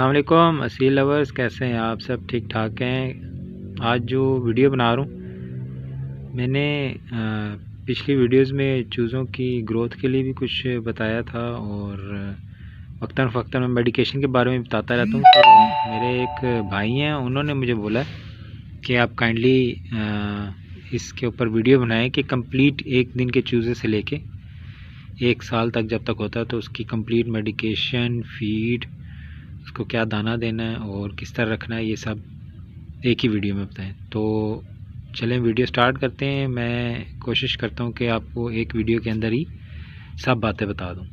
अल्लाम असी लवर्स कैसे हैं आप सब ठीक ठाक हैं आज जो वीडियो बना रहा हूँ मैंने पिछली वीडियोस में चूज़ों की ग्रोथ के लिए भी कुछ बताया था और वक्ता फ़क्ता मैं मेडिकेशन के बारे में बताता रहता हूँ तो मेरे एक भाई हैं उन्होंने मुझे बोला कि आप काइंडली इसके ऊपर वीडियो बनाएं कि कंप्लीट एक दिन के चूज़े से लेके एक साल तक जब तक होता है तो उसकी कंप्लीट मेडिकेशन फीड उसको क्या दाना देना है और किस तरह रखना है ये सब एक ही वीडियो में बताएं तो चलें वीडियो स्टार्ट करते हैं मैं कोशिश करता हूँ कि आपको एक वीडियो के अंदर ही सब बातें बता दूँ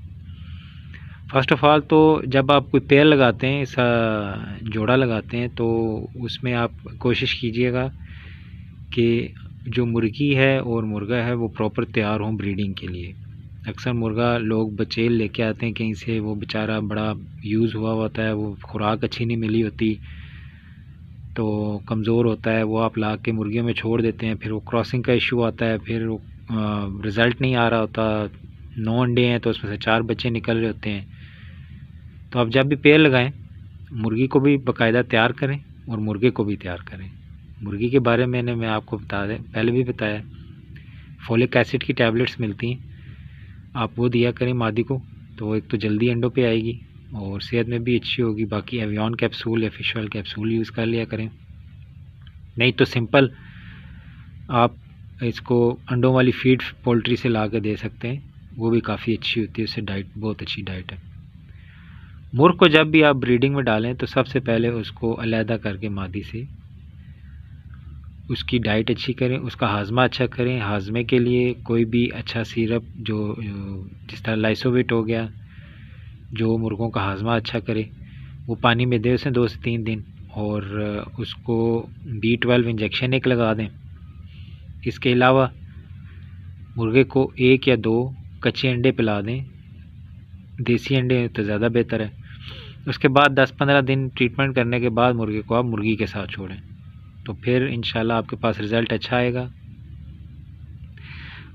फर्स्ट ऑफ़ ऑल तो जब आप कोई पेड़ लगाते हैं ऐसा जोड़ा लगाते हैं तो उसमें आप कोशिश कीजिएगा कि जो मुर्गी है और मुर्गा है वो प्रॉपर तैयार हों ब्रीडिंग के लिए अक्सर मुर्गा लोग बचेल लेके आते हैं कहीं से वो बेचारा बड़ा यूज़ हुआ होता है वो खुराक अच्छी नहीं मिली होती तो कमज़ोर होता है वो आप ला के मुर्गियों में छोड़ देते हैं फिर वो क्रॉसिंग का इशू आता है फिर वो रिज़ल्ट नहीं आ रहा होता नौ अंडे हैं तो उसमें से चार बच्चे निकल रहे होते हैं तो आप जब भी पेड़ लगाएं मुर्गी को भी बाकायदा तैयार करें और मुर्गे को भी तैयार करें मुर्गी के बारे में मैंने मैं आपको बता दें पहले भी बताया फोलिक एसिड की टैबलेट्स मिलती हैं आप वो दिया करें मादी को तो एक तो जल्दी अंडों पे आएगी और सेहत में भी अच्छी होगी बाकी एवियन कैप्सूल या फिश ऑयल कैप्सूल यूज़ कर लिया करें नहीं तो सिंपल आप इसको अंडों वाली फीड पोल्ट्री से ला के दे सकते हैं वो भी काफ़ी अच्छी होती है उससे डाइट बहुत अच्छी डाइट है मुर्ख को जब भी आप ब्रीडिंग में डालें तो सबसे पहले उसको अलहदा करके मादी से उसकी डाइट अच्छी करें उसका हाजमा अच्छा करें हाजमे के लिए कोई भी अच्छा सिरप जो जिस तरह लाइसोवेट हो गया जो मुर्गों का हाजमा अच्छा करे वो पानी में दे उसे दो से तीन दिन और उसको बी ट्वेल्व इंजेक्शन एक लगा दें इसके अलावा मुर्गे को एक या दो कच्चे अंडे पिला दें देसी अंडे तो ज़्यादा बेहतर है उसके बाद 10-15 दिन ट्रीटमेंट करने के बाद मुर्गे को आप मुर्गी के साथ छोड़ें तो फिर इन आपके पास रिज़ल्ट अच्छा आएगा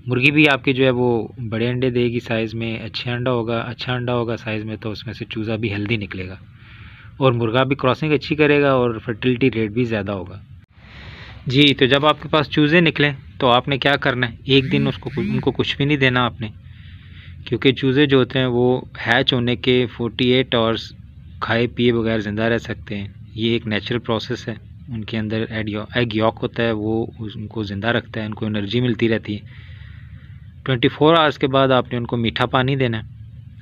मुर्गी भी आपके जो है वो बड़े अंडे देगी साइज़ में अच्छे अंडा होगा अच्छा अंडा होगा साइज़ में तो उसमें से चूज़ा भी हेल्दी निकलेगा और मुर्गा भी क्रॉसिंग अच्छी करेगा और फर्टिलिटी रेट भी ज़्यादा होगा जी तो जब आपके पास चूज़े निकलें तो आपने क्या करना है एक दिन उसको उनको कुछ भी नहीं देना आपने क्योंकि चूज़े जो होते हैं वो हैच होने के एट आवर्स खाए पिए बगैर ज़िंदा रह सकते हैं ये एक नेचुरल प्रोसेस है उनके अंदर एग यॉक होता है वो उनको ज़िंदा रखता है उनको एनर्जी मिलती रहती है ट्वेंटी फोर आवर्स के बाद आपने उनको मीठा पानी देना है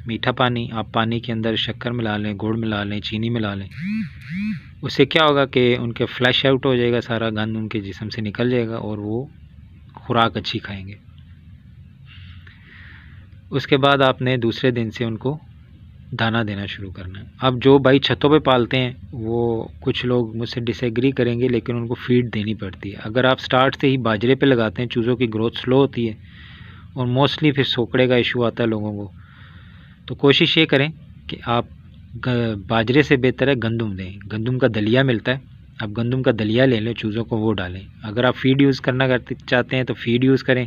मीठा पानी आप पानी के अंदर शक्कर मिला लें गुड़ मिला लें चीनी मिला लें उससे क्या होगा कि उनके फ्लैश आउट हो जाएगा सारा गंद उनके जिसम से निकल जाएगा और वो खुराक अच्छी खाएंगे उसके बाद आपने दूसरे दिन से उनको दाना देना शुरू करना है अब जो भाई छतों पे पालते हैं वो कुछ लोग मुझसे डिसएग्री करेंगे लेकिन उनको फीड देनी पड़ती है अगर आप स्टार्ट से ही बाजरे पे लगाते हैं चूज़ों की ग्रोथ स्लो होती है और मोस्टली फिर सोकड़े का इशू आता है लोगों को तो कोशिश ये करें कि आप बाजरे से बेहतर है गंदम दें गंदम का दलिया मिलता है आप गंदम का दलिया ले लें चूज़ों को वो डालें अगर आप फीड यूज़ करना करते चाहते हैं तो फीड यूज़ करें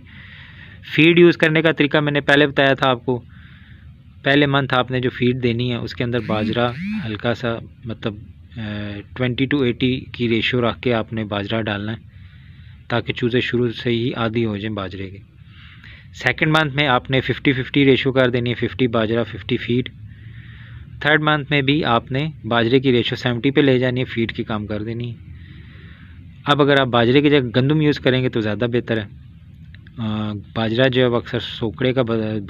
फीड यूज़ करने का तरीका मैंने पहले बताया था आपको पहले मंथ आपने जो फीड देनी है उसके अंदर बाजरा हल्का सा मतलब ट्वेंटी टू एटी की रेशो रख के आपने बाजरा डालना है ताकि चूज़े शुरू से ही आधी हो जाए बाजरे के सेकेंड मंथ में आपने फिफ्टी फिफ्टी रेशो कर देनी है फिफ्टी बाजरा फिफ्टी फीड थर्ड मंथ में भी आपने बाजरे की रेशो सेवेंटी पे ले जानी है फीड की काम कर देनी है अब अगर आप बाजरे की जगह गंदम यूज़ करेंगे तो ज़्यादा बेहतर है बाजरा जो है अक्सर सोकड़े का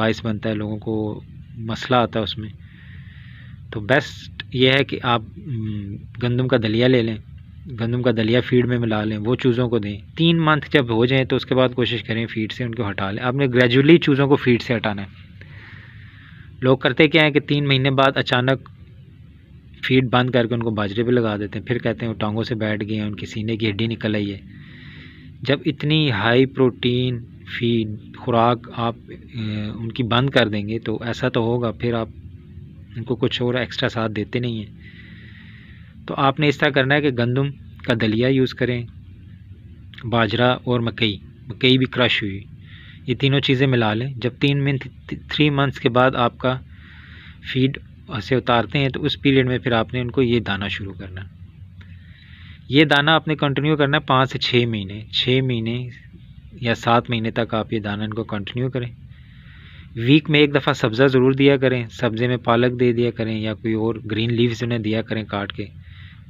बायस बनता है लोगों को मसला आता है उसमें तो बेस्ट ये है कि आप हम्म, गंदम का दलिया ले लें गंदम का दलिया फीड में मिला लें वो चूज़ों को दें तीन मंथ जब हो जाएँ तो उसके बाद कोशिश करें फीड से उनको हटा लें आपने ग्रेजुअली चूज़ों को फीड से हटाना है लोग करते क्या है कि तीन महीने बाद अचानक फीड बंद करके उनको बाजरे पे लगा देते हैं फिर कहते हैं वो टांगों से बैठ गए हैं उनके सीने की हड्डी निकल आई है जब इतनी हाई प्रोटीन फीड खुराक आप उनकी बंद कर देंगे तो ऐसा तो होगा फिर आप उनको कुछ और एक्स्ट्रा साथ देते नहीं हैं तो आपने इस तरह करना है कि गंदम का दलिया यूज़ करें बाजरा और मकई मकई भी क्रश हुई ये तीनों चीज़ें मिला लें जब तीन मंथ थ्री मंथ्स के बाद आपका फीड से उतारते हैं तो उस पीरियड में फिर आपने उनको ये दाना शुरू करना ये दाना आपने कंटिन्यू करना है पाँच से छः महीने छः महीने या सात महीने तक आप ये दानन को कंटिन्यू करें वीक में एक दफ़ा सब्ज़ा ज़रूर दिया करें सब्ज़े में पालक दे दिया करें या कोई और ग्रीन लीव्स उन्हें दिया करें काट के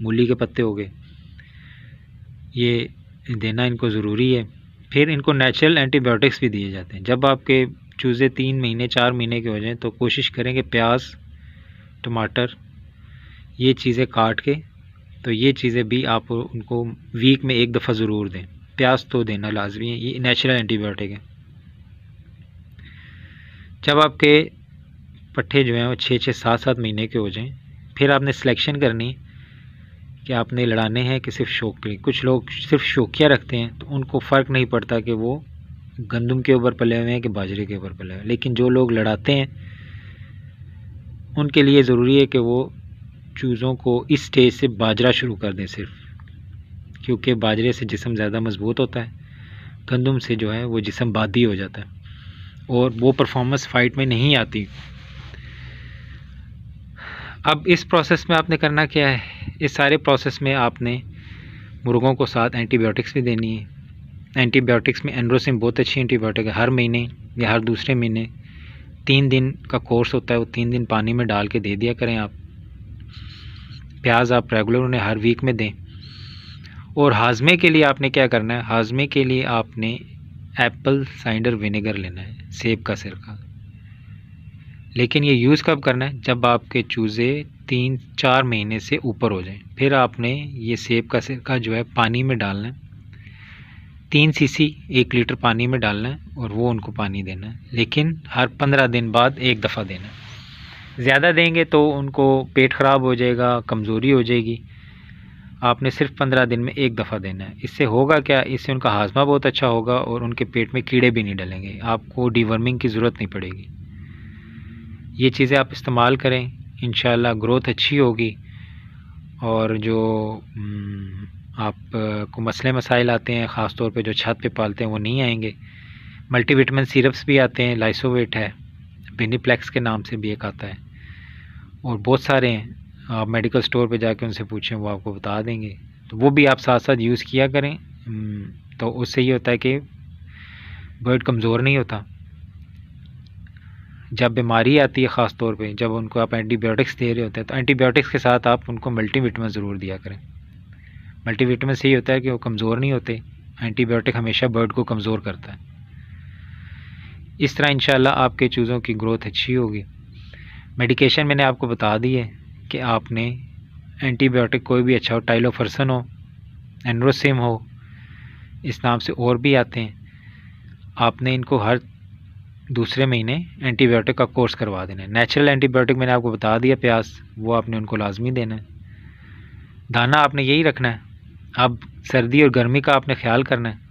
मूली के पत्ते हो गए ये देना इनको ज़रूरी है फिर इनको नेचुरल एंटीबायोटिक्स भी दिए जाते हैं जब आपके चूज़े तीन महीने चार महीने के हो जाएँ तो कोशिश करें कि प्याज टमाटर ये चीज़ें काट के तो ये चीज़ें भी आप उनको वीक में एक दफ़ा ज़रूर दें प्याज तो देना लाजमी है ये नेचुरल एंटीबायोटिक है जब आपके पट्टे जो हैं वो छः छः सात सात महीने के हो जाएं फिर आपने सिलेक्शन करनी कि आपने लड़ाने हैं कि सिर्फ शौक के लिए कुछ लोग सिर्फ शौकिया रखते हैं तो उनको फ़र्क नहीं पड़ता कि वो गंदम के ऊपर पले हुए हैं कि बाजरे के ऊपर पले हुए हैं लेकिन जो लोग लड़ाते हैं उनके लिए ज़रूरी है कि वो चूज़ों को इस स्टेज से बाजरा शुरू कर दें सिर्फ क्योंकि बाजरे से जिसम ज़्यादा मजबूत होता है गंदम से जो है वो जिसम बादी हो जाता है और वो परफॉर्मेंस फाइट में नहीं आती अब इस प्रोसेस में आपने करना क्या है इस सारे प्रोसेस में आपने मुर्गों को साथ एंटीबायोटिक्स भी देनी है एंटीबायोटिक्स में एंड्रोसिम बहुत अच्छी एंटीबायोटिक है हर महीने या हर दूसरे महीने तीन दिन का कोर्स होता है वो तीन दिन पानी में डाल के दे दिया करें आप प्याज आप रेगुलर उन्हें हर वीक में दें और हाजमे के लिए आपने क्या करना है हाजमे के लिए आपने एप्पल साइडर विनेगर लेना है सेब का सिरका लेकिन ये यूज़ कब करना है जब आपके चूज़े तीन चार महीने से ऊपर हो जाएं फिर आपने ये सेब का सिरका जो है पानी में डालना है तीन सीसी एक लीटर पानी में डालना है और वो उनको पानी देना है लेकिन हर पंद्रह दिन बाद एक दफ़ा देना है ज़्यादा देंगे तो उनको पेट ख़राब हो जाएगा कमज़ोरी हो जाएगी आपने सिर्फ पंद्रह दिन में एक दफ़ा देना है इससे होगा क्या इससे उनका हाजमा बहुत अच्छा होगा और उनके पेट में कीड़े भी नहीं डलेंगे आपको डीवर्मिंग की ज़रूरत नहीं पड़ेगी ये चीज़ें आप इस्तेमाल करें इन ग्रोथ अच्छी होगी और जो हम्म, आप को मसले मसाइल आते हैं ख़ास तौर पे जो छत पे पालते हैं वो नहीं आएंगे मल्टीविटामिन सिरप्स भी आते हैं लाइसोवेट है बेनीप्लेक्स के नाम से भी एक आता है और बहुत सारे हैं आप मेडिकल स्टोर पे जाके उनसे पूछें वो आपको बता देंगे तो वो भी आप साथ साथ यूज़ किया करें तो उससे ये होता है कि बर्ड कमज़ोर नहीं होता जब बीमारी आती है ख़ास तौर पे जब उनको आप एंटीबायोटिक्स दे रहे होते हैं तो एंटीबायोटिक्स के साथ आप उनको मल्टीविटामिन ज़रूर दिया करें मल्टीविटामिन से ही होता है कि वो कमज़ोर नहीं होते एंटीबायोटिक हमेशा बर्ड को कमज़ोर करता है इस तरह इंशाल्लाह आपके चूज़ों की ग्रोथ अच्छी होगी मेडिकेशन मैंने आपको बता दी है कि आपने एंटीबायोटिक कोई भी अच्छा हो टाइलोफर्सन हो एनरोसिम हो इस नाम से और भी आते हैं आपने इनको हर दूसरे महीने एंटीबायोटिक का कोर्स करवा देना है नेचुरल एंटीबायोटिक मैंने आपको बता दिया प्यास वो आपने उनको लाजमी देना है दाना आपने यही रखना है अब सर्दी और गर्मी का आपने ख्याल करना है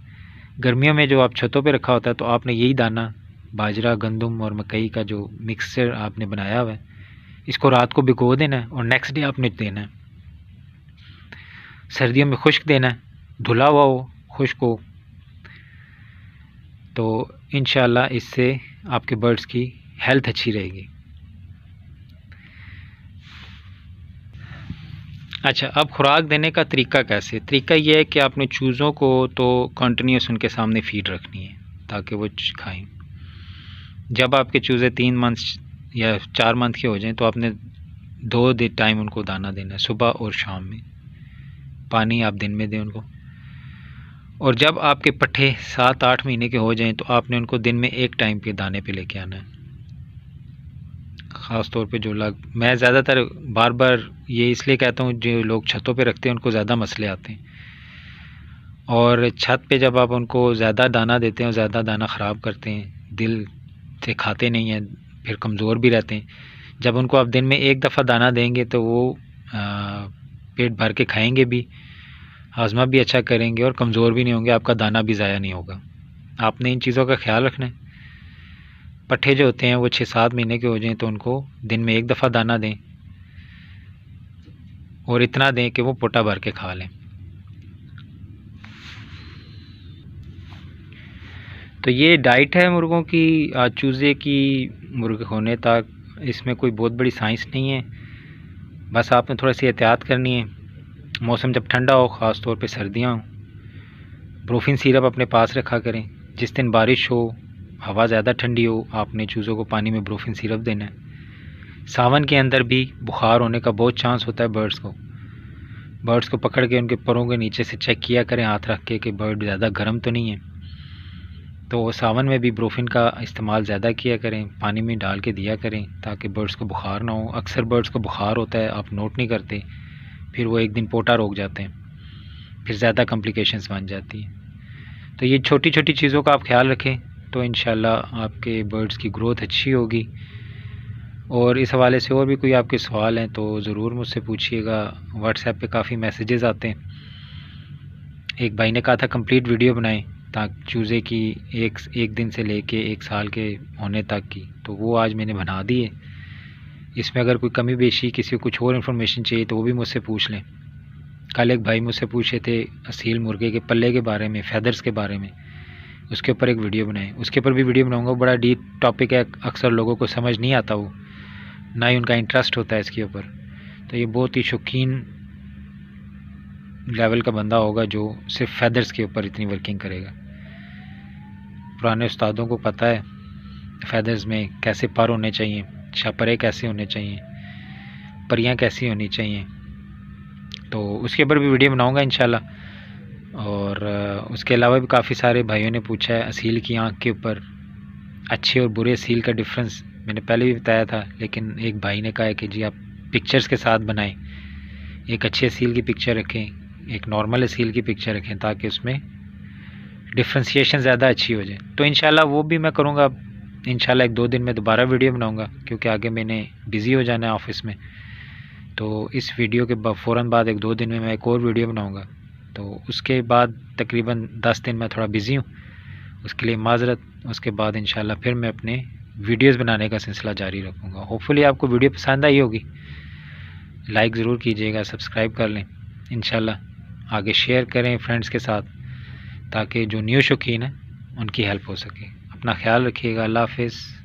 गर्मियों में जो आप छतों पे रखा होता है तो आपने यही दाना बाजरा गंदम और मकई का जो मिक्सचर आपने बनाया हुआ है इसको रात को भिगो देना है और नेक्स्ट डे आपने देना है सर्दियों में खुश्क देना है धुला हुआ हो खुश्क हो तो इन इससे आपके बर्ड्स की हेल्थ अच्छी रहेगी अच्छा अब खुराक देने का तरीका कैसे तरीका यह है कि आपने चूज़ों को तो कंटिन्यूस उनके सामने फीड रखनी है ताकि वो खाएं जब आपके चूज़े तीन मंथ्स या चार मंथ के हो जाएं तो आपने दो दिन टाइम उनको दाना देना है सुबह और शाम में पानी आप दिन में दें उनको और जब आपके पट्ठे सात आठ महीने के हो जाएं तो आपने उनको दिन में एक टाइम के दाने पे लेके आना है ख़ास तौर पे जो लग मैं ज़्यादातर बार बार ये इसलिए कहता हूँ जो लोग छतों पे रखते हैं उनको ज़्यादा मसले आते हैं और छत पे जब आप उनको ज़्यादा दाना देते हैं ज़्यादा दाना ख़राब करते हैं दिल से खाते नहीं हैं फिर कमज़ोर भी रहते हैं जब उनको आप दिन में एक दफ़ा दाना देंगे तो वो पेट भर के खाएंगे भी हाजमा भी अच्छा करेंगे और कमज़ोर भी नहीं होंगे आपका दाना भी ज़ाया नहीं होगा आपने इन चीज़ों का ख्याल रखना है पट्ठे जो होते हैं वो छः सात महीने के हो जाएं तो उनको दिन में एक दफ़ा दाना दें और इतना दें कि वो पोटा भर के खा लें तो ये डाइट है मुर्गों की चूज़े की मुर्ग होने तक इसमें कोई बहुत बड़ी साइंस नहीं है बस आपने थोड़ी सी एहतियात करनी है मौसम जब ठंडा हो ख़ास तौर पे सर्दियाँ हो ब्रोफिन सिरप अपने पास रखा करें जिस दिन बारिश हो हवा ज़्यादा ठंडी हो आपने चूज़ों को पानी में ब्रोफिन सिरप देना है सावन के अंदर भी बुखार होने का बहुत चांस होता है बर्ड्स को बर्ड्स को पकड़ के उनके परों के नीचे से चेक किया करें हाथ रख के कि बर्ड ज़्यादा गर्म तो नहीं है तो सावन में भी ब्रोफिन का इस्तेमाल ज़्यादा किया करें पानी में डाल के दिया करें ताकि बर्ड्स को बुखार ना हो अक्सर बर्ड्स को बुखार होता है आप नोट नहीं करते फिर वो एक दिन पोटा रोक जाते हैं फिर ज़्यादा कम्प्लिकेशंस बन जाती हैं तो ये छोटी छोटी चीज़ों का आप ख्याल रखें तो इन आपके बर्ड्स की ग्रोथ अच्छी होगी और इस हवाले से और भी कोई आपके सवाल हैं तो ज़रूर मुझसे पूछिएगा व्हाट्सएप पे काफ़ी मैसेजेस आते हैं एक भाई ने कहा था कंप्लीट वीडियो बनाएं ताकि चूज़े की एक एक दिन से लेके एक साल के होने तक की तो वो आज मैंने बना दी है इसमें अगर कोई कमी बेशी किसी को कुछ और इन्फॉर्मेशन चाहिए तो वो भी मुझसे पूछ लें कल एक भाई मुझसे पूछे थे असील मुर्गे के पल्ले के बारे में फैदर्स के बारे में उसके ऊपर एक वीडियो बनाए उसके ऊपर भी वीडियो बनाऊँगा बड़ा डीप टॉपिक है अक्सर लोगों को समझ नहीं आता वो ना ही उनका इंटरेस्ट होता है इसके ऊपर तो ये बहुत ही शौकीन लेवल का बंदा होगा जो सिर्फ फैदर्स के ऊपर इतनी वर्किंग करेगा पुराने उस्तादों को पता है फैदर्स में कैसे पर होने चाहिए छपरे कैसे होने चाहिए परियाँ कैसी होनी चाहिए तो उसके ऊपर भी वीडियो बनाऊँगा इन और उसके अलावा भी काफ़ी सारे भाइयों ने पूछा है असील की आँख के ऊपर अच्छे और बुरे असील का डिफरेंस मैंने पहले भी बताया था लेकिन एक भाई ने कहा है कि जी आप पिक्चर्स के साथ बनाएं एक अच्छे असील की पिक्चर रखें एक नॉर्मल असील की पिक्चर रखें ताकि उसमें डिफ्रेंसीशन ज़्यादा अच्छी हो जाए तो इन वो भी मैं करूँगा इन एक दो दिन में दोबारा वीडियो बनाऊँगा क्योंकि आगे मैंने बिज़ी हो जाना है ऑफिस में तो इस वीडियो के फ़ौर बाद एक दो दिन में मैं एक और वीडियो बनाऊँगा तो उसके बाद तकरीबन दस दिन मैं थोड़ा बिज़ी हूँ उसके लिए माजरत उसके बाद इन फिर मैं अपने वीडियोस बनाने का सिलसिला जारी रखूँगा होपफुली आपको वीडियो पसंद आई होगी लाइक ज़रूर कीजिएगा सब्सक्राइब कर लें इन आगे शेयर करें फ्रेंड्स के साथ ताकि जो न्यू शौकीन हैं उनकी हेल्प हो सके अपना ख्याल रखिएगा अल्लाह हाफिज़